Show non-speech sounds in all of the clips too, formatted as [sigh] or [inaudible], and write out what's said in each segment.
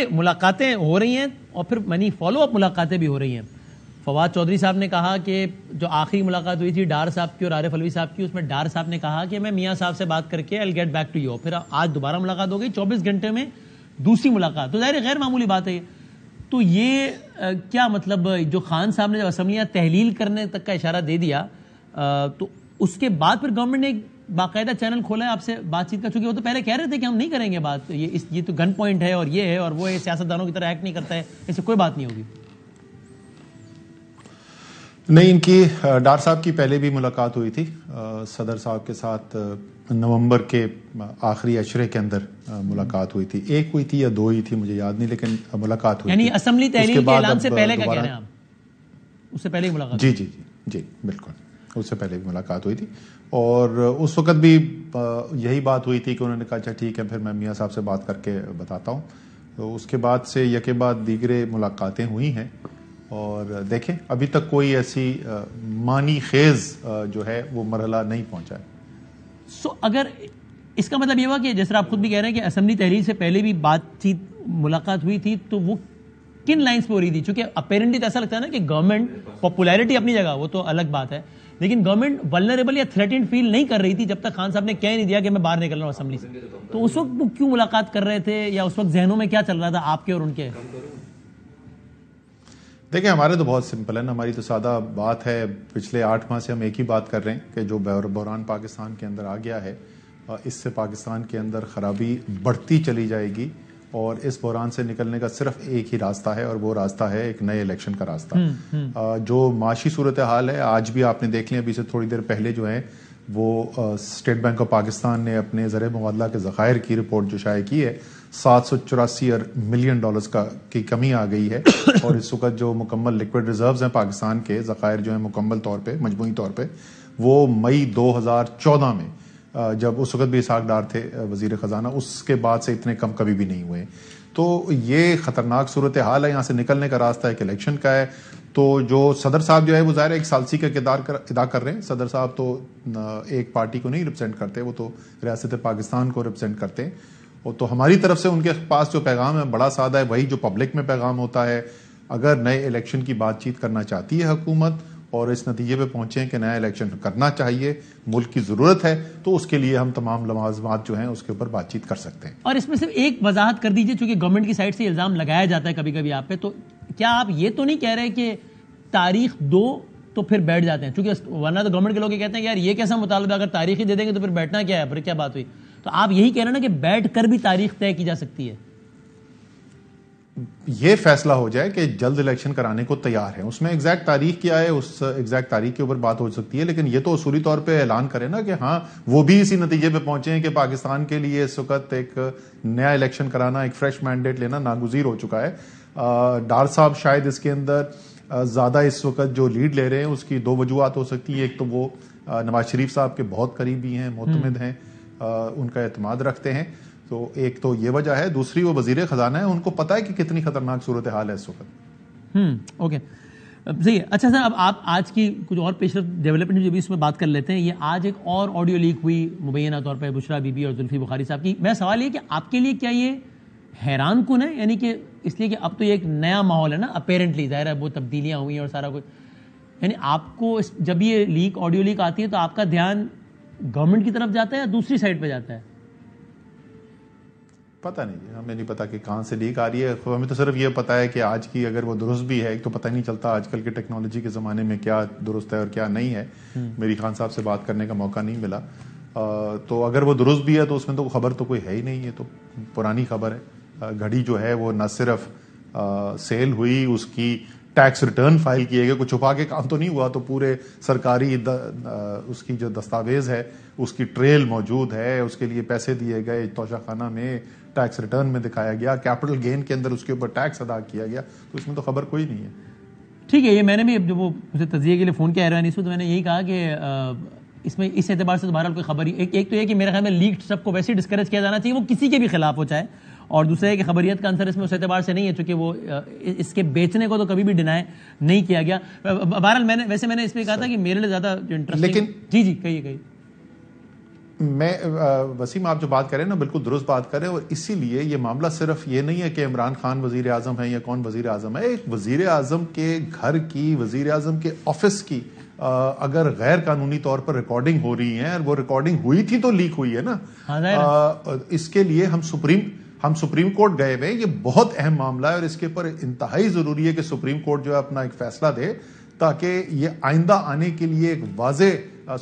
ऐसे मुलाकातें हो रही हैं और फिर मनी फॉलो अप मुलाकातें भी हो रही हैं फवाद चौधरी साहब ने कहा कि जो आखिरी मुलाकात हुई थी डार साहब की और आरिफ अलवी साहब की उसमें डार साहब ने कहा कि मैं मियाँ साहब से बात करके I get back to you फिर आज दोबारा मुलाकात हो गई चौबीस घंटे में दूसरी मुलाकात तो जाहिर गैर मामूली बात है तो ये आ, क्या मतलब जो खान साहब ने जब असम्बलियाँ तहलील करने तक का इशारा दे दिया आ, तो उसके बाद फिर गवर्नमेंट ने बाकायदा चैनल खोला है आपसे बातचीत का चूंकि वो तो पहले कह रहे थे कि हम नहीं करेंगे बात तो ये इस ये तो गन पॉइंट है और ये है और वो है सियासतदानों की तरह एक्ट नहीं करता है ऐसे कोई बात नहीं होगी नहीं इनकी डार साहब की पहले भी मुलाकात हुई थी सदर साहब के साथ नवंबर के आखिरी अशरे के अंदर मुलाकात हुई थी एक हुई थी या दो ही थी मुझे याद नहीं लेकिन मुलाकात हुई यानी असेंबली तहरीर के ऐलान से पहले का कह रहे हैं आप उससे पहले मुलाकात जी जी जी जी बिल्कुल उससे पहले भी मुलाकात हुई थी और उस वक्त भी यही बात हुई थी कि उन्होंने कहा अच्छा ठीक है फिर मैं मियाँ साहब से बात करके बताता हूँ तो उसके बाद से यके बाद दीगरे मुलाकातें हुई हैं और देखें अभी तक कोई ऐसी मानी खेज जो है वो मरहला नहीं पहुंचा है सो so, अगर इसका मतलब ये हुआ कि जैसे आप खुद भी कह रहे हैं कि असम्बली तहरीर से पहले भी बातचीत मुलाकात हुई थी तो वो किन लाइंस पे हो रही थी क्योंकि अपेरेंटली तो ऐसा लगता है ना कि गवर्नमेंट पॉपुलैरिटी अपनी जगह वो तो अलग बात है लेकिन गवर्नमेंट वलनरेबल या थ्रेट फील नहीं कर रही थी जब तक खान साहब ने कह नहीं दिया कि मैं बाहर निकल रहा हूँ असम्बली से तो उस वक्त वो क्यों मुलाकात कर रहे थे या उस वक्त जहनों में क्या चल रहा था आपके और उनके देखिए हमारे तो बहुत सिंपल है ना हमारी तो सादा बात है पिछले आठ माह से हम एक ही बात कर रहे हैं कि जो बहरान पाकिस्तान के अंदर आ गया है इससे पाकिस्तान के अंदर खराबी बढ़ती चली जाएगी और इस बहरान से निकलने का सिर्फ एक ही रास्ता है और वो रास्ता है एक नए इलेक्शन का रास्ता हम्म, हम्म। जो माशी सूरत हाल है आज भी आपने देख लिया अभी से थोड़ी देर पहले जो है वो स्टेट बैंक ऑफ पाकिस्तान ने अपने ज़र मुबादला के ज़खायर की रिपोर्ट जो शाये की है सात सौ चौरासी मिलियन डॉलर्स का की कमी आ गई है [coughs] और इस वक्त जो मुकम्मल लिक्विड रिजर्व्स हैं पाकिस्तान के ज़खायर जो है मुकम्मल तौर पर मजमू तौर पर वो मई 2014 में जब उस वक्त भी इसहाक डार थे वजीर ख़जाना उसके बाद से इतने कम कभी भी नहीं हुए तो ये ख़तरनाक सूरत हाल है यहाँ से निकलने का रास्ता एक इलेक्शन का है तो जो सदर साहब जो है वो ज़ाहिर है एक सालसी का किरदार कर अदा कर रहे हैं सदर साहब तो एक पार्टी को नहीं रिप्रेजेंट करते वो तो रियासत पाकिस्तान को रिप्रेजेंट करते हैं तो हमारी तरफ से उनके पास जो पैगाम है बड़ा सादा है वही जो पब्लिक में पैगाम होता है अगर नए इलेक्शन की बातचीत करना चाहती है हुकूमत और इस नतीजे पे पहुंचे कि नया इलेक्शन करना चाहिए मुल्क की ज़रूरत है तो उसके लिए हम तमाम लवाजमात जो हैं उसके ऊपर बातचीत कर सकते हैं और इसमें सिर्फ एक वजाहत कर दीजिए चूंकि गवर्नमेंट की साइड से इल्ज़ाम लगाया जाता है कभी कभी आप पे तो क्या आप ये तो नहीं कह रहे कि तारीख दो तो फिर बैठ जाते हैं चूंकि वरना तो गवर्नमेंट के लोग कहते हैं यार ये कैसा मुतालबा अगर तारीख ही दे देंगे तो फिर बैठना क्या है फिर क्या बात हुई तो आप यही कह रहे हैं ना कि बैठ कर भी तारीख तय की जा सकती है ये फैसला हो जाए कि जल्द इलेक्शन कराने को तैयार है उसमें एग्जैक्ट तारीख क्या है उस एग्जैक्ट तारीख के ऊपर बात हो सकती है लेकिन ये तो असूली तौर पे ऐलान करें ना कि हाँ वो भी इसी नतीजे पे पहुंचे हैं कि पाकिस्तान के लिए इस वक्त एक नया इलेक्शन कराना एक फ्रेश मैंडेट लेना नागुजीर हो चुका है डार साहब शायद इसके अंदर ज़्यादा इस वक्त जो लीड ले रहे हैं उसकी दो वजूहत हो सकती है एक तो वो नवाज शरीफ साहब के बहुत करीबी हैं मोतमद हम्म। हैं उनका एतमाद रखते हैं तो एक तो ये वजह है दूसरी वो वजीर खजाना है उनको पता है कि कितनी खतरनाक सूरत हाल है इस वक्त ओके हम्म, सही अच्छा सर अब आप आज की कुछ और पेशर डेवलपमेंट जो भी इसमें बात कर लेते हैं ये आज एक और ऑडियो लीक हुई मुबैना तौर पर बुशरा बीबी और जुल्फी बुखारी साहब की मेरा सवाल ये कि आपके लिए क्या ये हैरान कन है यानी कि इसलिए कि अब तो ये एक नया माहौल है ना अपेरेंटली ज़ाहिर है वो तब्दीलियाँ हुई हैं और सारा कुछ यानी आपको जब ये लीक ऑडियो लीक आती है तो आपका ध्यान गवर्नमेंट की तरफ जाता है या दूसरी साइड पर जाता है पता नहीं हमें नहीं पता कि कहाँ से लीक आ रही है तो हमें तो सिर्फ ये पता है कि आज की अगर वो दुरुस्त भी है एक तो पता नहीं चलता आजकल के टेक्नोलॉजी के ज़माने में क्या दुरुस्त है और क्या नहीं है हम्म। मेरी खान साहब से बात करने का मौका नहीं मिला आ, तो अगर वो दुरुस्त भी है तो उसमें तो खबर तो कोई है ही नहीं है तो पुरानी खबर है घड़ी जो है वो न सिर्फ आ, सेल हुई उसकी टैक्स रिटर्न फाइल किए गए कुछ छुपा के काम तो नहीं हुआ तो पूरे सरकारी द, आ, उसकी जो दस्तावेज है उसकी ट्रेल मौजूद है उसके लिए पैसे दिए गए तोशाखाना में टैक्स रिटर्न में दिखाया गया कैपिटल गेन के अंदर उसके ऊपर टैक्स अदा किया गया तो उसमें तो खबर कोई नहीं है ठीक है ये मैंने भी जब वो मुझे तजिए के लिए फ़ोन किया है तो मैंने यही कहा कि इसमें इस एतबार से दोबारा तो कोई खबर ही एक, एक तो ये कि मेरे ख्याल में लीक सबको वैसे ही डिस्करेज किया जाना चाहिए वो किसी के भी खिलाफ हो चाहे और दूसरा है कि खबरियत का आंसर इसमें उस एतबार से नहीं है चूँकि वो इसके बेचने को तो कभी भी डिनाई नहीं किया गया बहरहाल मैंने वैसे मैंने इसमें कहा था कि मेरे लिए ज़्यादा इंटरेस्ट लेकिन जी जी कही कही मैं वसीम आप जो बात करें ना बिल्कुल दुरुस्त बात करें और इसीलिए ये मामला सिर्फ ये नहीं है कि इमरान खान वजीर अजम है या कौन वजीर अजम है एक वजीर अजम के घर की वजीर अजम के ऑफिस की आ, अगर गैर कानूनी तौर पर रिकॉर्डिंग हो रही है और वो रिकॉर्डिंग हुई थी तो लीक हुई है ना आ, हाँ, इसके लिए हम सुप्रीम हम सुप्रीम कोर्ट गए हुए ये बहुत अहम मामला है और इसके ऊपर इंतहाई ज़रूरी है कि सुप्रीम कोर्ट जो है अपना एक फैसला दे ताकि ये आइंदा आने के लिए एक वाज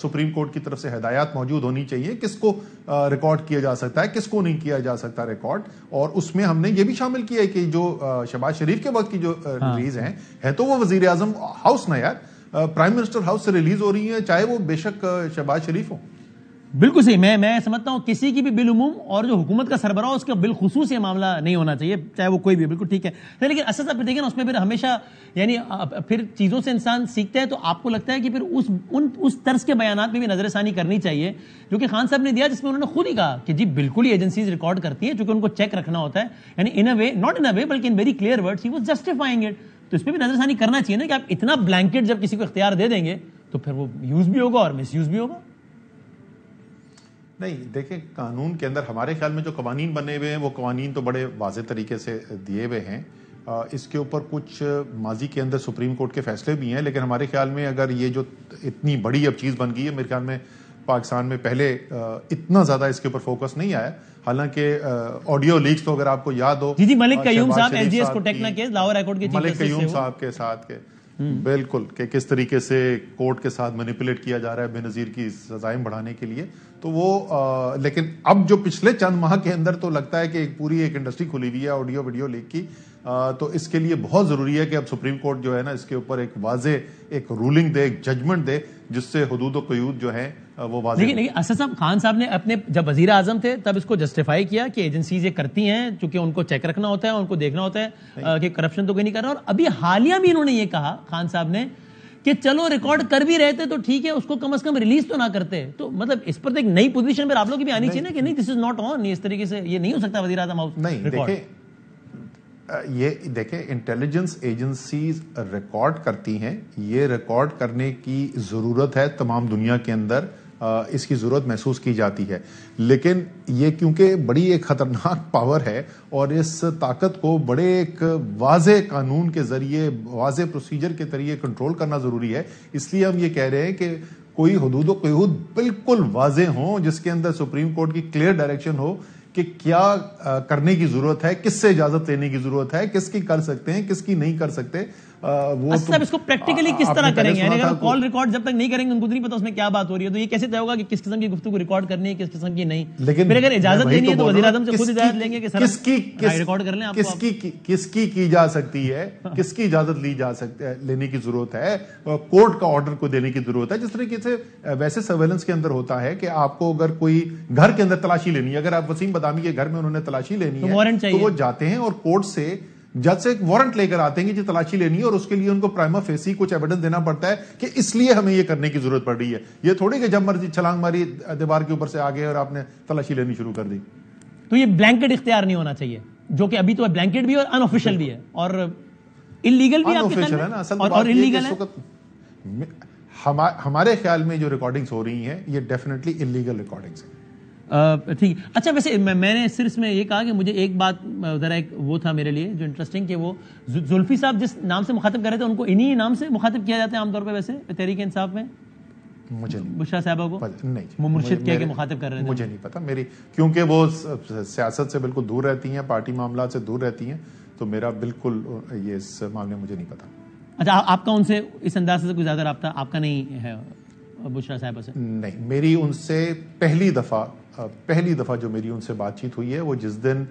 सुप्रीम कोर्ट की तरफ से हदायत मौजूद होनी चाहिए किसको रिकॉर्ड किया जा सकता है किसको नहीं किया जा सकता रिकॉर्ड और उसमें हमने ये भी शामिल किया है कि जो शहबाज शरीफ के वक्त की जो रिलीज हाँ। हैं है तो वो वजीर आजम हाउस ना यार प्राइम मिनिस्टर हाउस से रिलीज हो रही है चाहे वो बेशक शहबाज शरीफ हो बिल्कुल सही मैं मैं समझता हूँ किसी की भी बिलुमूम और जो हुकूमत का सरबरा उसका बिलखसूस ये मामला नहीं होना चाहिए चाहे वो कोई भी बिल्कुल ठीक है लेकिन असल साहब देखिए ना उसमें फिर हमेशा यानी फिर चीज़ों से इंसान सीखता है तो आपको लगता है कि फिर उस उन उस तर्ज के बयान में भी नज़रसानी करनी चाहिए जो कि खान साहब ने दिया जिसमें उन्होंने खुद ही कहा कि जी बिल्कुल ही एजेंसीज रिकॉर्ड करती है चूंकि उनको चेक रखना होता है यानी इन a way not in a way बल्कि इन वेरी क्लियर वर्ड्स ही वो जस्टिफाइंग इट तो इस पर भी नज़रसानी करना चाहिए ना कि आप इतना ब्लैंकेट जब किसी को इख्तियार दे देंगे तो फिर वो यूज़ भी होगा और मिस भी होगा नहीं देखिए कानून के अंदर हमारे ख्याल में जो कवानीन बने हुए हैं वो कवानीन तो बड़े वाज तरीके से दिए हुए हैं इसके ऊपर कुछ माजी के अंदर सुप्रीम कोर्ट के फैसले भी हैं लेकिन हमारे ख्याल में अगर ये जो इतनी बड़ी अब चीज़ बन गई है मेरे ख्याल में पाकिस्तान में पहले इतना ज़्यादा इसके ऊपर फोकस नहीं आया हालांकि ऑडियो लीक्स तो अगर आपको याद हो जी जी मलिक कयूम साहब एलजीएस टेक्ना केस लाहौर हाईकोर्ट के मलिक कयूम साहब के साथ के हम्म। बिल्कुल कि किस तरीके से कोर्ट के साथ मैनिपुलेट किया जा रहा है बेनजीर की सजाएं बढ़ाने के लिए तो वो आ, लेकिन अब जो पिछले चंद माह के अंदर तो लगता है कि एक पूरी एक इंडस्ट्री खुली हुई है ऑडियो वीडियो लीक की आ, तो इसके लिए बहुत जरूरी है कि अब सुप्रीम कोर्ट जो है ना इसके ऊपर एक वाजे एक रूलिंग दे एक जजमेंट दे जिससे हदूद कयूद जो है वो बात देखिए लेकिन असद साहब खान साहब ने अपने जब वजीर आजम थे तब इसको जस्टिफाई किया कि एजेंसीज ये करती हैं चूंकि उनको चेक रखना होता है उनको देखना होता है कि करप्शन तो कोई नहीं कर रहा और अभी हालिया भी इन्होंने ये कहा खान साहब ने कि चलो रिकॉर्ड कर भी रहे थे तो ठीक है उसको कम से कम रिलीज तो ना करते तो मतलब इस पर तो एक नई पोजीशन पर आप लोग की भी आनी चाहिए ना कि नहीं दिस इज नॉट ऑन इस तरीके से ये नहीं हो सकता वजी आजम हाउस नहीं देखिए ये देखें इंटेलिजेंस एजेंसीज रिकॉर्ड करती हैं ये रिकॉर्ड करने की ज़रूरत है तमाम दुनिया के अंदर इसकी ज़रूरत महसूस की जाती है लेकिन ये क्योंकि बड़ी एक ख़तरनाक पावर है और इस ताकत को बड़े एक वाज कानून के ज़रिए वाज प्रोसीजर के जरिए कंट्रोल करना ज़रूरी है इसलिए हम ये कह रहे हैं कि कोई हदूद कयूद बिल्कुल वाज हों जिसके अंदर सुप्रीम कोर्ट की क्लियर डायरेक्शन हो कि क्या करने की ज़रूरत है किससे इजाज़त लेने की ज़रूरत है किसकी कर सकते हैं किसकी नहीं कर सकते वो अच्छा, तो, इसको प्रैक्टिकली किस तरह करेंगे अगर कॉल रिकॉर्ड तो- जब तक नहीं करेंगे उनको तो नहीं पता उसमें क्या बात हो रही है तो ये कैसे तय होगा कि किस किस्म की गुफ्तु को रिकॉर्ड करनी है किस किस्म की नहीं लेकिन अगर इजाजत देनी है तो, तो वजी आजम से खुद इजाजत लेंगे किसकी रिकॉर्ड हाँ, कर लें किसकी किसकी की जा सकती है हाँ। किसकी इजाजत ली जा सकती है लेने की जरूरत है कोर्ट का ऑर्डर को देने की जरूरत है जिस तरीके से वैसे सर्वेलेंस के अंदर होता है कि आपको अगर कोई घर के अंदर तलाशी लेनी है अगर आप वसीम बदामी के घर में उन्होंने तलाशी लेनी है तो वो जाते हैं और कोर्ट से जज से एक वारंट लेकर आते हैं कि जी तलाशी लेनी है और उसके लिए उनको प्राइमा फेसी कुछ एविडेंस देना पड़ता है कि इसलिए हमें ये करने की जरूरत पड़ रही है ये थोड़ी कि जब मर्जी छलांग मारी दीवार के ऊपर से आ गए और आपने तलाशी लेनी शुरू कर दी तो ये ब्लैंकेट इख्तियार नहीं होना चाहिए जो कि अभी तो ब्लैंकेट भी और अनऑफिशियल भी है और इलीगल भी अनऑफिशियल है ना असल और, इलीगल हमारे ख्याल में जो रिकॉर्डिंग्स हो रही हैं ये डेफिनेटली इलीगल रिकॉर्डिंग्स हैं ठीक अच्छा वैसे मैं, मैंने सिर्फ में ये कहा कि मुझे एक बात ज़रा एक वो था मेरे लिए जो इंटरेस्टिंग कि वो जुल्फी साहब जिस नाम से मुखातब कर रहे थे उनको इन्हीं नाम से मुखातब किया जाता है आमतौर पर वैसे तहरीक इंसाफ में मुझे नहीं मुझे नहीं पता मेरी क्योंकि वो सियासत से बिल्कुल दूर रहती हैं पार्टी मामला से दूर रहती हैं तो मेरा बिल्कुल ये इस मामले मुझे नहीं पता अच्छा आ, आपका उनसे इस अंदाज से कोई ज़्यादा आपका नहीं है बुशरा साहबा से नहीं मेरी उनसे पहली दफ़ा पहली दफ़ा जो मेरी उनसे बातचीत हुई है वो जिस दिन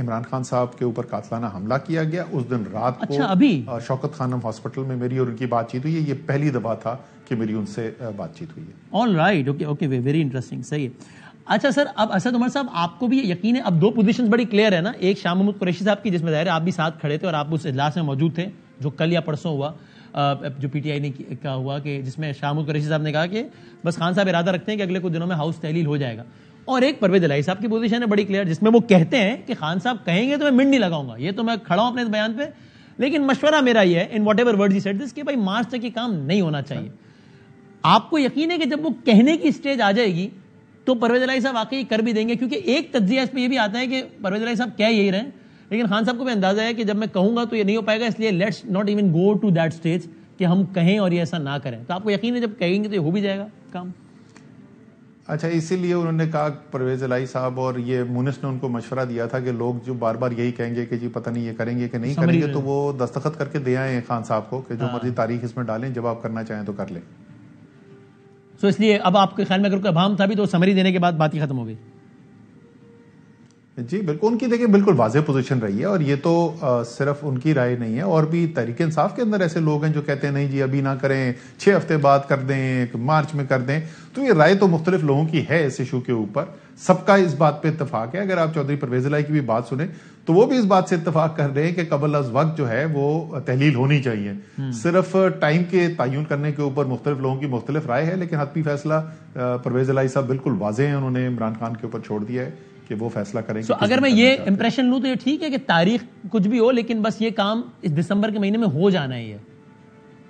इमरान खान साहब के ऊपर कातलाना हमला किया गया उस दिन रात को अच्छा, अभी? शौकत खानम हॉस्पिटल में मेरी और उनकी बातचीत हुई है ये पहली दफ़ा था कि मेरी उनसे बातचीत हुई है all right okay okay very interesting सही है अच्छा सर अब असद उमर साहब आपको भी यकीन है अब दो पोजीशंस बड़ी क्लियर है ना एक शाह महमूद कुरेशी साहब की जिसमें जाहिर आप भी साथ खड़े थे और आप उस इजलास में मौजूद थे जो कल या परसों हुआ जो पीटीआई ने कहा हुआ कि जिसमें शाहमुद कुरैशी साहब ने कहा कि बस खान साहब इरादा रखते हैं कि अगले कुछ दिनों में हाउस तहलील हो जाएगा और एक परवेज अलाई साहब की पोजीशन है बड़ी क्लियर जिसमें वो कहते हैं कि खान साहब कहेंगे तो मैं मिंड नहीं लगाऊंगा ये तो मैं खड़ा हूं अपने बयान पे लेकिन मशवरा मेरा ये है in whatever word set this कि भाई मार्च तक ये काम नहीं होना चाहिए आपको यकीन है कि जब वो कहने की स्टेज आ जाएगी तो परवेज अलाई साहब आके कर भी देंगे क्योंकि एक तजिया इस पर यह भी आता है कि परवेज अलाई साहब क्या यही रहे लेकिन खान साहब को भी अंदाजा है कि जब मैं कहूंगा तो ये नहीं हो पाएगा इसलिए let's not even go to that stage कि हम कहें और ये ऐसा ना करें तो आपको यकीन है जब कहेंगे तो ये हो भी जाएगा काम अच्छा इसीलिए उन्होंने कहा परवेज अलाई साहब और ये मुनिस ने उनको मशवरा दिया था कि लोग जो बार बार यही कहेंगे कि जी पता नहीं ये करेंगे कि नहीं करेंगे तो वो दस्तखत करके दे आए खान साहब को कि जो हाँ। मर्जी तारीख इसमें डालें जब आप करना चाहें तो कर लें सो इसलिए अब आपके ख्याल में अगर कोई अभाम था भी तो समरी देने के बाद बात ही खत्म हो गई जी बिल्कुल उनकी देखिए बिल्कुल वाजह पोजीशन रही है और ये तो आ, सिर्फ उनकी राय नहीं है और भी तरीके इंसाफ के अंदर ऐसे लोग हैं जो कहते हैं नहीं जी अभी ना करें छः हफ्ते बाद कर दें मार्च में कर दें तो ये राय तो मुख्तलिफ लोगों की है इस इशू के ऊपर सबका इस बात पे इतफाक है अगर आप चौधरी परवेज लाई की भी बात सुने तो वो भी इस बात से इतफाक कर रहे हैं कि कबल अज वक्त जो है वो तहलील होनी चाहिए हम्म। सिर्फ टाइम के तयन करने के ऊपर मुख्तलिफ लोगों की मुख्तलिफ राय है लेकिन हतमी फैसला परवेज लाई साहब बिल्कुल वाजह है उन्होंने इमरान खान के ऊपर छोड़ दिया है कि वो फैसला करेंगे so, अगर मैं ये इंप्रेशन लूँ तो ये ठीक है कि तारीख कुछ भी हो लेकिन बस ये काम इस दिसंबर के महीने में हो जाना ही है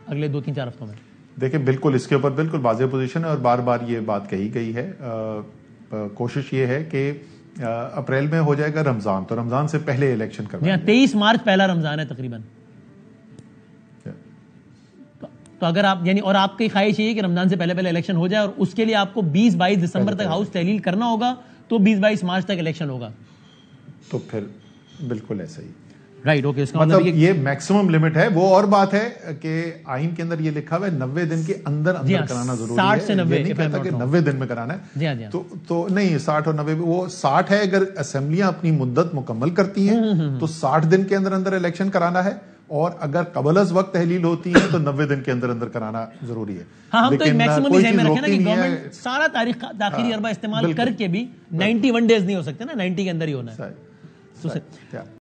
अगले दो तीन चार हफ्तों में देखिए बिल्कुल इसके ऊपर बिल्कुल वाजह पोजिशन है और बार बार ये बात कही गई है कोशिश ये है कि अप्रैल में हो जाएगा रमजान तो रमजान से पहले इलेक्शन कर हाँ, तेईस मार्च पहला रमजान है तकरीबन तो, तो अगर आप यानी और आपकी ख्वाहिश ये है कि रमजान से पहले पहले इलेक्शन हो जाए और उसके लिए आपको 20 22 दिसंबर तक हाउस तहलील करना होगा तो बीस बाईस मार्च तक इलेक्शन होगा तो फिर बिल्कुल ऐसा ही राइट ओके इसका मतलब, मतलब ये, मैक्सिमम लिमिट है वो और बात है कि आइन के अंदर ये लिखा हुआ है नब्बे दिन के अंदर अंदर हाँ, कराना जरूरी है से नब्बे नहीं कहता कि नब्बे दिन में कराना है जी हाँ, जी हाँ। तो तो नहीं साठ और नब्बे वो साठ है अगर असेंबलियां अपनी मुद्दत मुकम्मल करती हैं हम्म, हम्म, हम्म, तो साठ दिन के अंदर अंदर इलेक्शन कराना है और अगर कबल वक्त तहलील होती है तो नब्बे दिन के अंदर अंदर कराना जरूरी है हाँ, हम तो एक मैक्सिमम में रखें ना कि गवर्नमेंट सारा तारीख दाखिली हाँ, अरबा इस्तेमाल करके भी 91 डेज नहीं हो सकते ना 90 के अंदर ही होना है तो